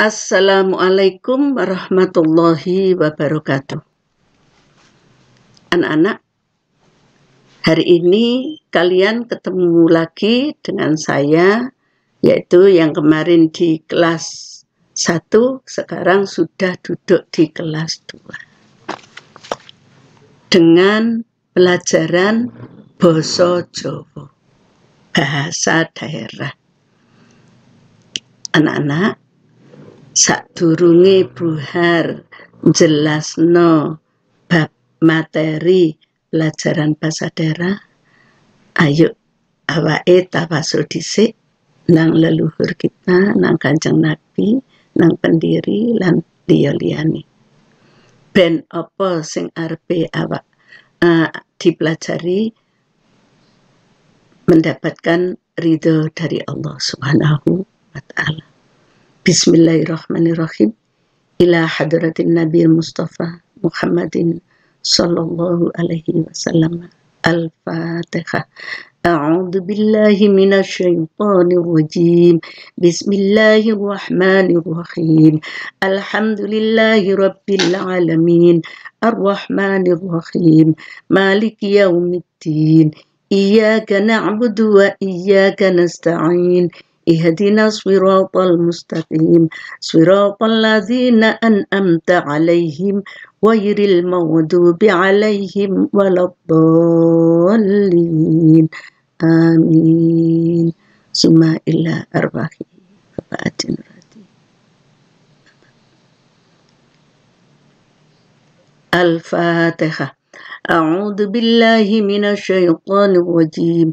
Assalamualaikum warahmatullahi wabarakatuh. Anak-anak, hari ini kalian ketemu lagi dengan saya, yaitu yang kemarin di kelas 1, sekarang sudah duduk di kelas 2. Dengan pelajaran Boso Jowo, bahasa daerah. Anak-anak, sadurunge buhar no bab materi pelajaran bahasa daerah ayo awae tawasul dhisik nang leluhur kita nang Kanjeng Nabi nang pendiri lan liya liyane ben apa sing arepe awak uh, dipelajari mendapatkan ridho dari Allah Subhanahu wa taala بسم الله الرحمن الرحيم إلى حضرة النبي المصطفى محمد صلى الله عليه وسلم الفاتحة أعوذ بالله من الشيطان الرجيم بسم الله الرحمن الرحيم الحمد لله رب العالمين الرحمن الرحيم مالك يوم الدين إياك نعبد وإياك نستعين اهدنا صراط المستقيم صراط الذين انعمت عليهم غير المغضوب عليهم ولا الضالين آمين ثم إلى أربعة فاتن الفاتحة أعوذ بالله من الشيطان الرجيم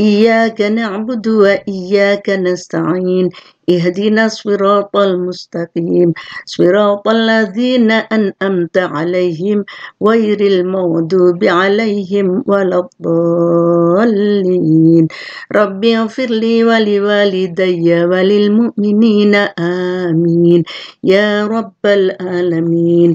إياك نعبد وإياك نستعين اهدنا صراط المستقيم صراط الذين أنأمت عليهم غير المغضوب عليهم ولا الضالين رب اغفر لي ولوالدي وللمؤمنين آمين يا رب العالمين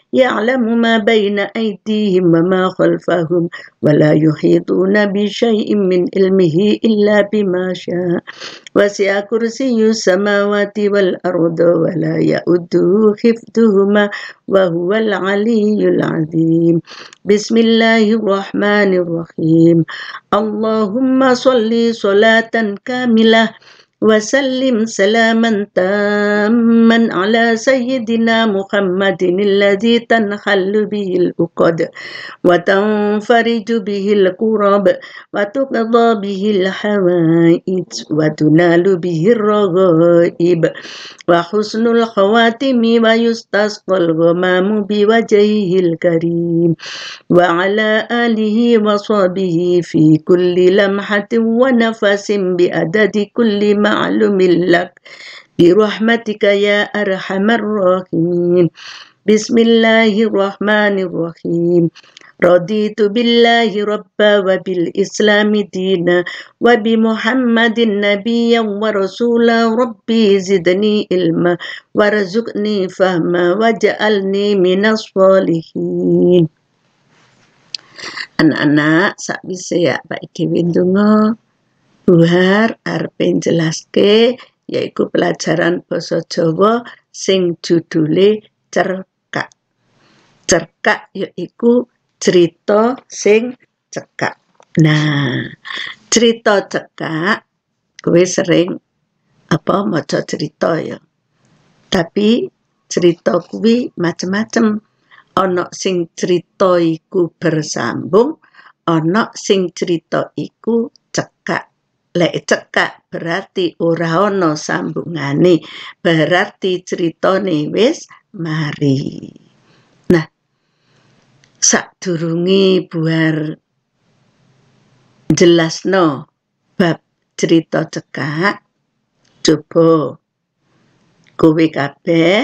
يعلم ما بين أيديهم وما خلفهم ولا يحيطون بشيء من علمه إلا بما شاء وسع كرسي السماوات والأرض ولا يؤده خفتهما وهو العلي العظيم بسم الله الرحمن الرحيم اللهم صل صلاة كاملة وسلم سلاما تاما على سيدنا محمد الذي تنحل به الأقد وتنفرج به الكرب وتقضى به الحوائج وتنال به الرغائب وحسن الخواتم ويستسقى الغمام بوجهه الكريم وعلى آله وصحبه في كل لمحة ونفس بأدد كل ما معلوم لك برحمتك يا أرحم الراحمين بسم الله الرحمن الرحيم رضيت بالله ربا وبالإسلام دينا وبمحمد النبي ورسولا ربي زدني علما وارزقني فهما وجعلني من الصالحين Anak-anak, saat bisa ya, Pak Buhar arepe jelaske yaiku pelajaran basa Jawa sing judule Cerkak. Cerkak yaitu cerita sing cekak. Nah, cerita cekak gue sering apa mau cerita ya. Tapi cerita kuwi macam-macam. Ono sing cerita bersambung, ono sing cerita iku cekak lek cekak berarti ora ana sambungane berarti critane wis mari nah sadurunge buar jelasno bab cerita cekak coba kowe kabeh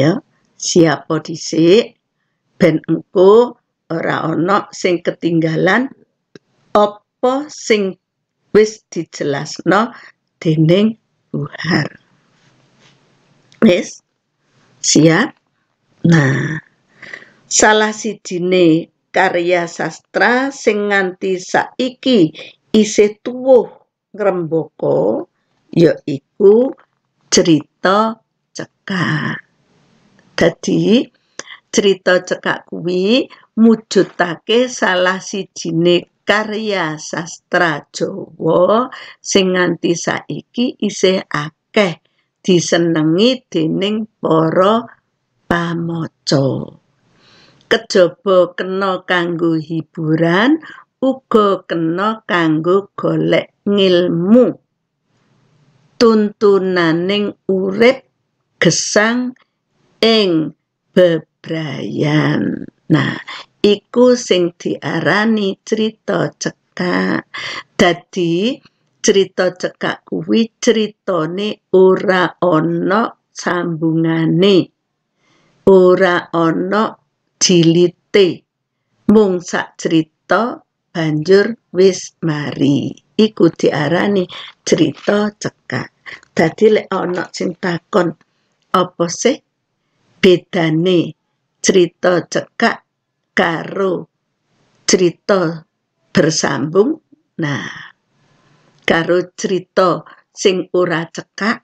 ya siapa dhisik ben engko ora ono sing ketinggalan apa sing wis dijelasno dening Buhar. Wis? Siap? Nah, salah sijine karya sastra sing nganti saiki isih tuwuh ngrembaka yaiku cerita cekak. Dadi cerita cekak kuwi mujudake salah sijine karya sastra Jawa sing nganti saiki isih akeh disenengi dening para pamaca. Kejaba kena kanggo hiburan, uga kena kanggo golek ngilmu. Tuntunaning urip gesang ing bebrayan. Nah, iku sing diarani cerita cekak. Dadi cerita cekak kuwi critane ora ana sambungane. Ora ana jilite. Mung sak cerita banjur wis mari. Iku diarani cerita cekak. Dadi lek ana sing takon apa sih bedane cerita cekak karo cerita bersambung nah karo cerita sing ora cekak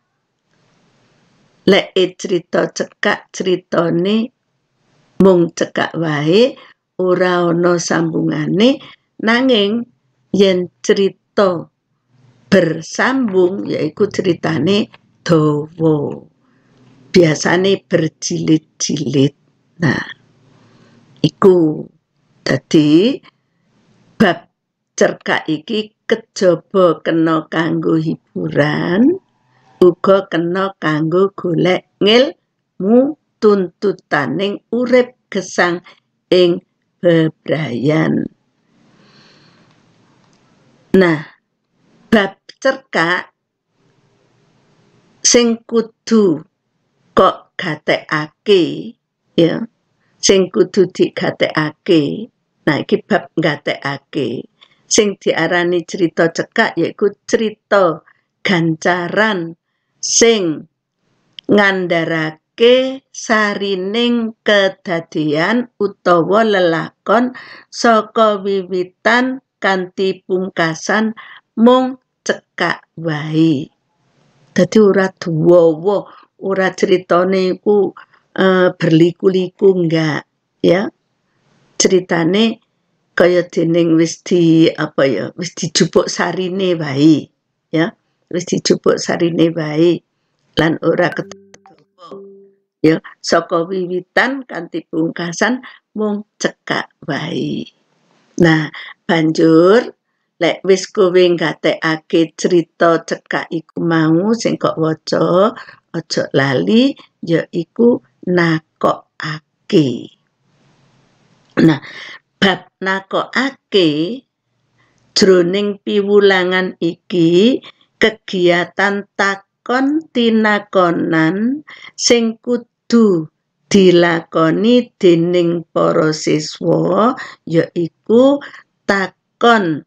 e cerita cekak critane mung cekak wae ora ana sambungane nanging yen cerita bersambung yaiku ceritane dawa biasane berjilid-jilid nah iku. Dadi bab cerkak iki kejaba kena kanggo hiburan, uga kena kanggo golek ngilmu tuntutaning urip gesang ing bebrayan. Nah, bab cerkak sing kudu kok gatekake ya sing kudu digatekake. Nah, iki bab nggatekake. Sing diarani cerita cekak yaiku cerita gancaran sing ngandharake sarining kedadian utawa lelakon saka wiwitan kanthi pungkasan mung cekak wae. Dadi ora duwowo, ora critane iku Eh, berliku-liku enggak ya ceritane kaya dening wis di apa ya wis dijupuk sarine bayi ya wis dijupuk sarine bayi lan ora ketemu ya saka wiwitan kanthi pungkasan mung cekak wae nah banjur lek wis kowe ngatekake cerita cekak iku mau sing kok waca aja lali ya iku nakokake. Nah, bab nakokake jroning piwulangan iki kegiatan takon tinakonan sing kudu dilakoni dening para siswa yaiku takon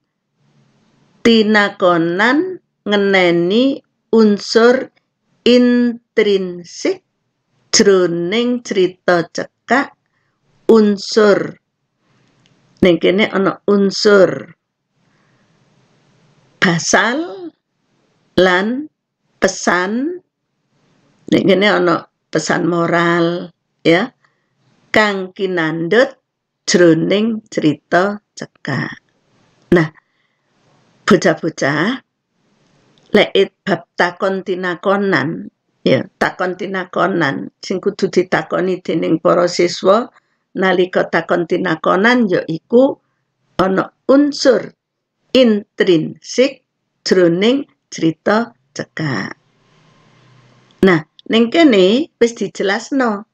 tinakonan ngeneni unsur intrinsik Jroning cerita cekak unsur ning kene ana unsur basal lan pesan ning kene ana pesan moral ya kang kinandhut jroning cerita cekak. Nah, bocah-bocah lek bab takon tinakonan Ya, takon tinakonan sing kudu ditakoni dening para siswa nalika takon tinakonan ya iku ana unsur intrinsik jroning cerita cekak. Nah, ning kene wis dijelasno.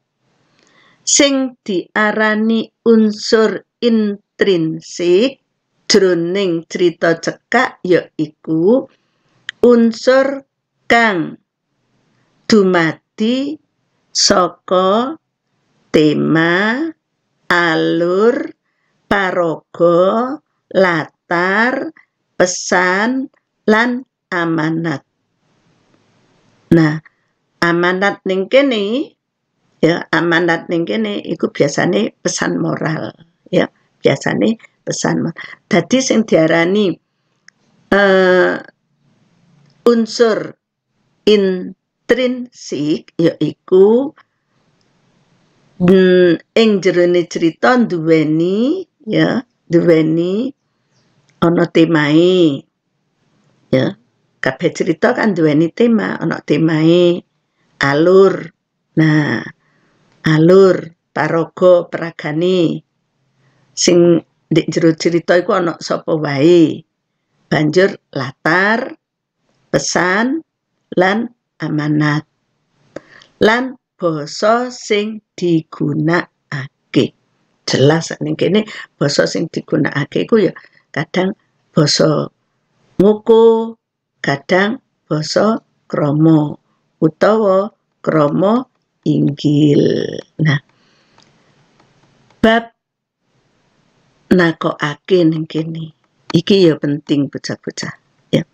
Sing diarani unsur intrinsik jroning cerita cekak ya iku unsur kang dumadi saka tema alur paraga latar pesan lan amanat nah amanat ning kene ya amanat ning kene iku biasane pesan moral ya biasane pesan moral Tadi sing diarani uh, unsur in intrinsik ya iku mm, ing jerone cerita duweni ya duweni ana temae ya kape cerita kan duweni tema ana temae alur nah alur paraga peragane sing ndek jero cerita iku ana sapa wae banjur latar pesan lan amanat lan basa sing digunakake. Jelas ning kene basa sing digunakake iku ya kadang basa muku kadang basa kromo utawa kromo inggil. Nah, bab nakokake ning kene. Iki ya penting bocah-bocah. Ya.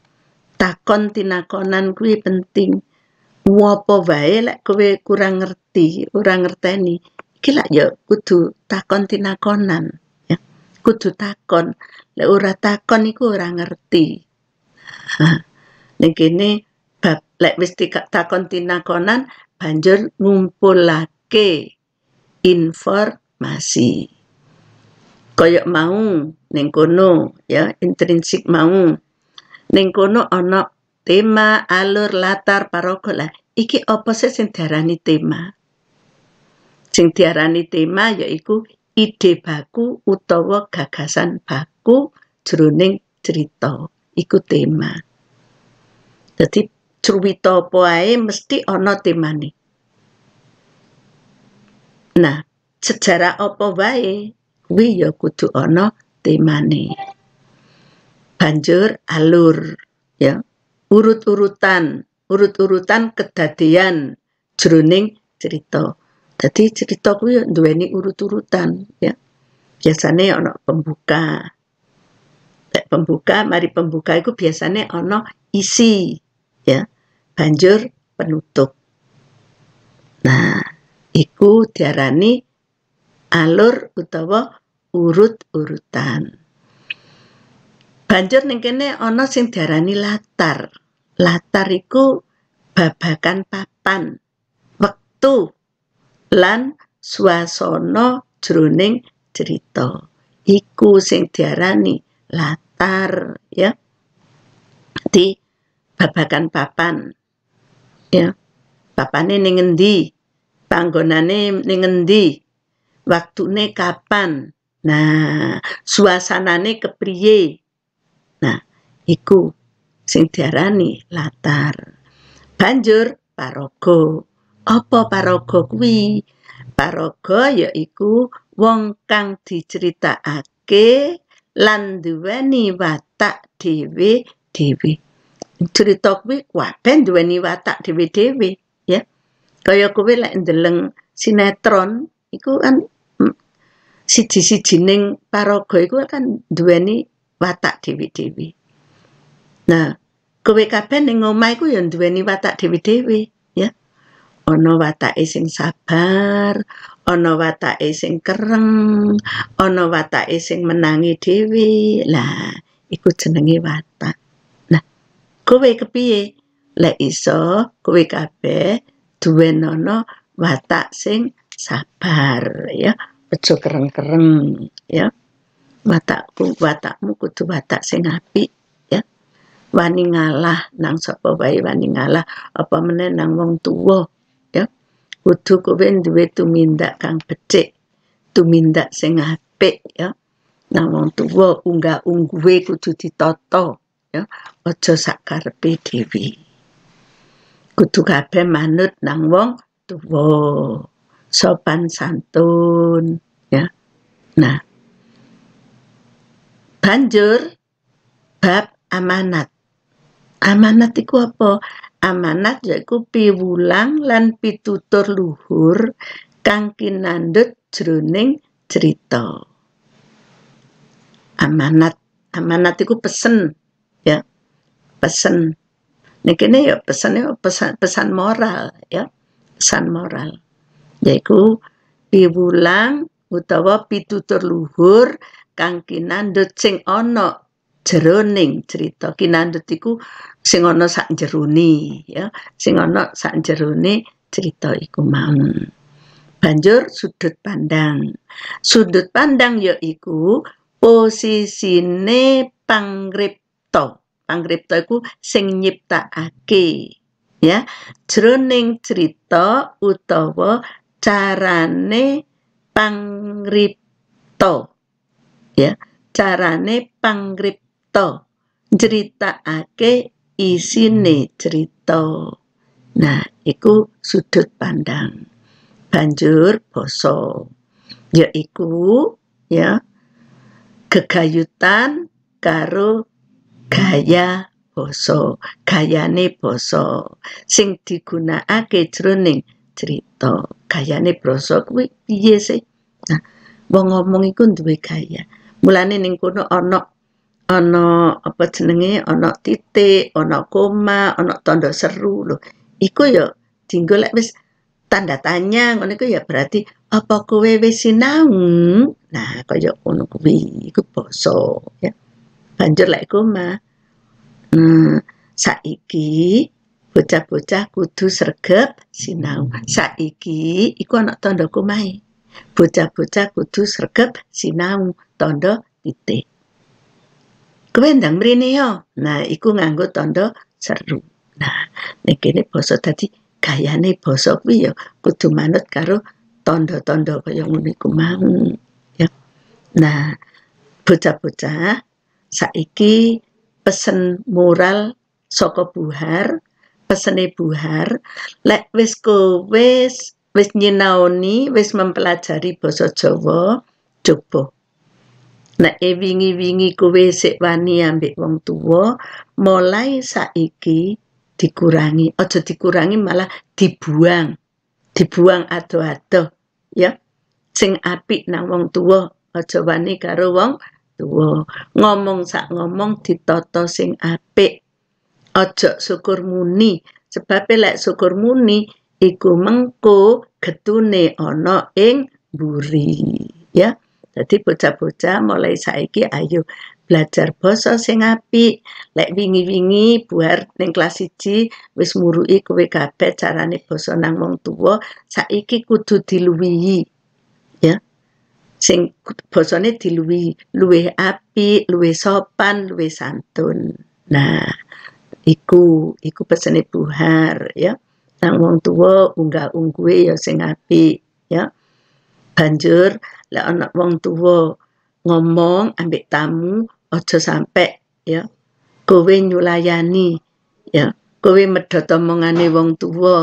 Takon tinakonan kuwi penting wopo wae lek kowe kurang ngerti, kurang ngerteni, iki lak ya kudu takon tinakonan. Ya. Kudu takon. Lek ora takon iku ora ngerti. Ning kene bab lek wis takon tinakonan banjur ngumpulake informasi. Kaya mau ning kono ya intrinsik mau. Ning kono ana tema, alur, latar, parokola, Iki apa sih sing diarani tema? Sing diarani tema yaiku ide baku utawa gagasan baku jroning cerita. Iku tema. Jadi cerita apa ae mesti ana temane. Nah, sejarah apa wae kuwi ya kudu ana temane. Banjur alur, ya urut-urutan, urut-urutan kedadean jroning cerita. jadi cerita ya duweni urut-urutan ya. biasanya ono pembuka. Lek pembuka, mari pembuka itu biasanya ono isi ya. Banjur penutup. Nah, iku diarani alur utawa urut-urutan. Banjur ning kene ana sing diarani latar. Latar iku babakan papan, wektu lan Suasono jroning cerita. Iku sing diarani latar ya. Di babakan papan. Ya. Papane ning endi? Panggonane ning endi? Waktune kapan? Nah, suasanane kepriye? iku sing diarani latar. Banjur paraga. Apa paraga kuwi? Paraga yaiku wong kang diceritakake lan duweni watak dhewe-dhewe. Cerita kuwi kabeh duweni watak dhewe-dhewe, ya. Kaya kowe lek ndeleng sinetron iku kan mm, siji-sijining paraga iku kan duweni watak dhewe-dhewe. Nah, kowe kabeh ning omah iku ya duweni watak dhewe-dhewe, ya. Ana watake sing sabar, ana watake sing kereng, ana watake sing menangi dewi. Lah, iku jenenge watak. Nah, kowe kepiye? Lek iso kowe kabeh duwenono watak sing sabar, ya. Aja kereng-kereng, ya. Watakku, watakmu kudu watak sing apik wani ngalah nang sapa wae wani ngalah apa meneh nang wong tuwa ya kudu kowe duwe tumindak kang becik tumindak sing apik ya nang wong tuwa unggah-ungguhe kudu ditata ya aja sakarepe dhewe kudu kabeh manut nang wong tuwa sopan santun ya nah banjur bab amanat Amanat iku apa? Amanat yaiku piwulang lan pitutur luhur kang kinandhut jroning cerita. Amanat, amanat iku pesen ya. Pesen. Nek kene ya pesane ya pesan pesan moral ya. Pesan moral. Yaiku piwulang utawa pitutur luhur kang kinandhut sing ana jeroning cerita kinandut iku sing ana sak jeruni ya sing ana sak jeruni cerita iku mau banjur sudut pandang sudut pandang ya iku posisine pangripta pangripta iku sing nyiptakake ya jroning cerita utawa carane pangripta ya carane pangripto cerita ake isine cerita nah iku sudut pandang banjur poso yaiku ya gegayutan karo gaya basa gayane basa sing digunakake jroning cerita gayane prosok kuwi piye sih nah wong ngomong iku duwe gaya mulane ning kono ana ana apa jenenge ana titik, ana koma, ana tanda seru lho. Iku ya dinggo lek wis tanda tanya ngono iku ya berarti apa kowe wis sinau? Nah, kaya ngono kuwi iku basa ya. Banjur lek koma. Hmm, saiki bocah-bocah kudu sregep sinau. Saiki iku ana tanda komahe. Bocah-bocah kudu sregep sinau tanda titik kewendang mrene yo, Nah, iku nganggo tanda seru. Nah, ning kene basa dadi gayane basa kuwi yo, kudu manut karo tanda-tanda kaya ngono iku mau. Ya. Nah, bocah-bocah saiki pesen moral saka buhar, pesene buhar, lek wis kowe wis nyinaoni, wis mempelajari basa Jawa, coba Nek ewingi wingi-wingi kowe sik wani ambek wong tuwa, mulai saiki dikurangi. Aja dikurangi malah dibuang. Dibuang ado-ado, ya. Sing apik nang wong tuwa, aja wani karo wong tuwa. Ngomong sak ngomong ditata sing apik. Aja syukur muni, sebab lek syukur muni iku mengko getune ana ing buri ya. Jadi bocah-bocah mulai saiki ayo belajar basa sing apik. Lek wingi-wingi buar ning kelas 1 wis muruki kowe kabeh carane basa nang wong tuwa, saiki kudu diluwihi. Ya. Sing basane diluwihi, luwih api luwih sopan, luwih santun. Nah, iku iku pesene buhar ya. Nang wong tuwa unggah-ungguhe ya sing apik, ya. Banjur le anak wong tua ngomong ambek tamu ojo sampai ya kowe nyulayani ya kowe medhot omongane wong tuwa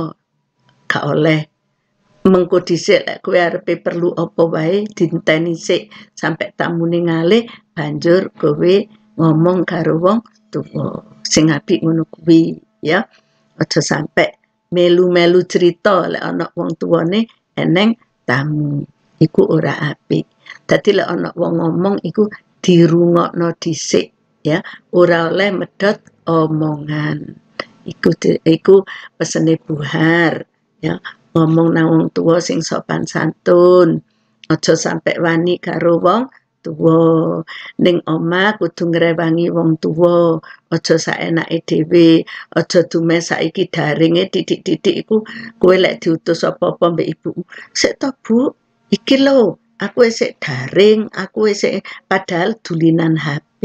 gak oleh mengko dhisik lek kowe arepe perlu apa wae dinteni sik tamu tamune ngalih banjur kowe ngomong karo wong tuwa sing apik ngono kuwi ya ojo sampai melu-melu cerita lek anak wong tuwane eneng tamu iku ora apik. Dadi lek ana wong ngomong iku dirungokno dhisik ya, ora oleh medhot omongan. Iku iku pesene buhar ya, ngomong nang wong tuwa sing sopan santun. Aja sampe wani karo wong tuwa. Ning omah kudu ngrewangi wong tuwa, aja saenake dhewe, aja dume saiki daringe titik-titik iku kowe lek diutus apa-apa mbek Ibu. Sik to, Bu, iki lo aku esek daring aku esek padahal dulinan HP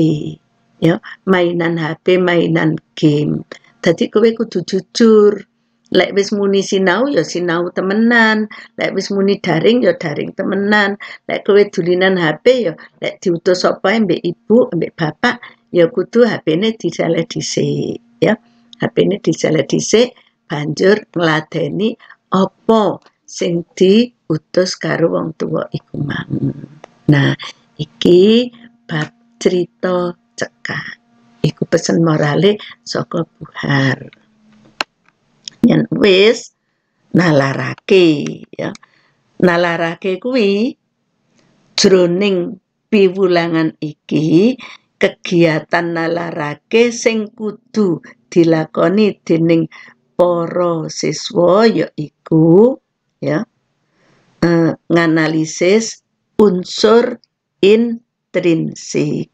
ya mainan HP mainan game tadi kowe kudu jujur lek wis muni sinau ya sinau temenan lek wis muni daring ya daring temenan lek kowe dulinan HP ya lek diutus sapa mbek ibu mbek bapak ya kudu HP-ne disaleh dhisik ya HP-ne disaleh dhisik banjur ngladeni apa sing diutus karo wong tuwa iku mang. Nah, iki bab cerita cekak. Iku pesen morale saka Buhar. Yen wis nalarake ya. Nalarake kuwi jroning piwulangan iki kegiatan nalarake sing kudu dilakoni dening para siswa yaiku ya menganalisis eh, nganalisis unsur intrinsik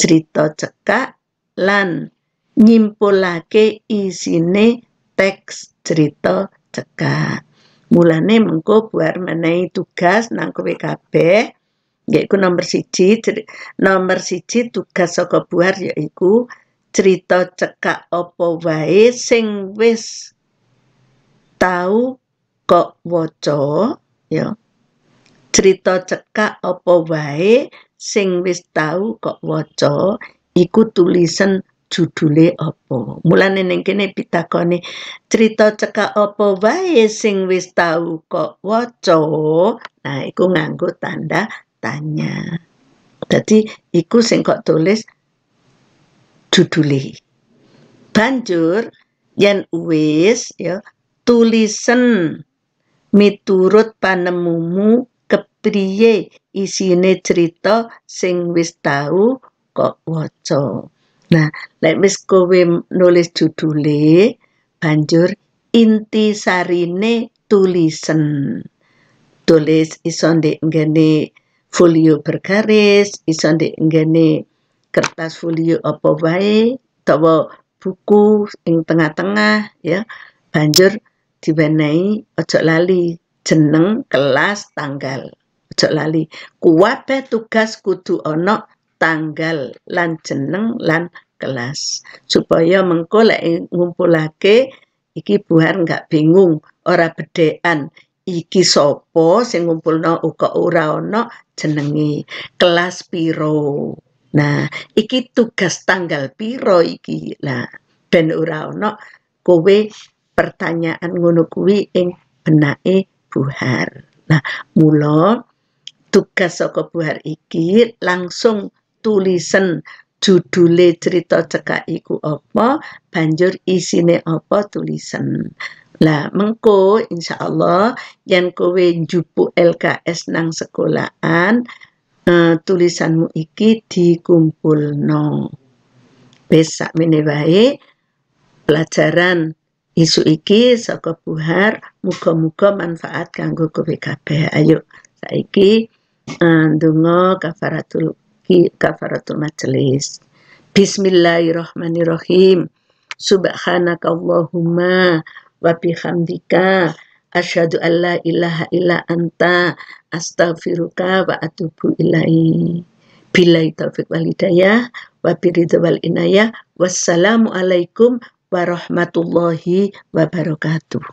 cerita cekak lan nyimpulake isine teks cerita cekak mulane mengko buar menai tugas nang kowe kabeh yaiku nomor siji nomor siji tugas saka buar yaiku cerita cekak opo wae sing wis tahu kok waca ya cerita cekak apa wae sing wis tau kok waca iku tulisan judule apa mulane ning kene pitakone cerita cekak apa wae sing wis tau kok waca nah iku nganggo tanda tanya jadi iku sing kok tulis judule banjur yen wis ya tulisen Miturut panemumu kepriye isine cerita sing wis tau kok waca. Nah, lek wis kowe nulis judule banjur inti sarine tulisen. Tulis iso ndek nggene folio bergaris, iso ndek nggene kertas folio apa wae, utawa buku ing tengah-tengah ya. Banjur diwenehi aja lali jeneng, kelas, tanggal. Aja lali. Kuwabeh tugas kudu ana tanggal lan jeneng lan kelas. Supaya mengkolek ngumpulake iki buar nggak bingung, ora bedean. Iki sapa sing ngumpulno uga ora ono jenengi kelas piro. Nah, iki tugas tanggal piro iki. Lah, ben ora ono kowe pertanyaan ngono kuwi ing benake buhar. Nah, mula tugas saka buhar iki langsung tulisen judule cerita cekak iku apa, banjur isine apa tulisen. Lah mengko insya Allah yang kowe jupu LKS nang sekolahan uh, tulisanmu iki dikumpul no. sakmene wae pelajaran Isu iki saka buhar muga-muga manfaat kanggo kowe kabeh. Ayo saiki uh, kafaratul kafaratul majelis. Bismillahirrahmanirrahim. allahumma wa bihamdika asyhadu an la ilaha illa anta astaghfiruka wa atubu ilaihi. Bila taufiq wal hidayah wa bi wal inayah. Wassalamualaikum warahmatullahi wabarakatuh.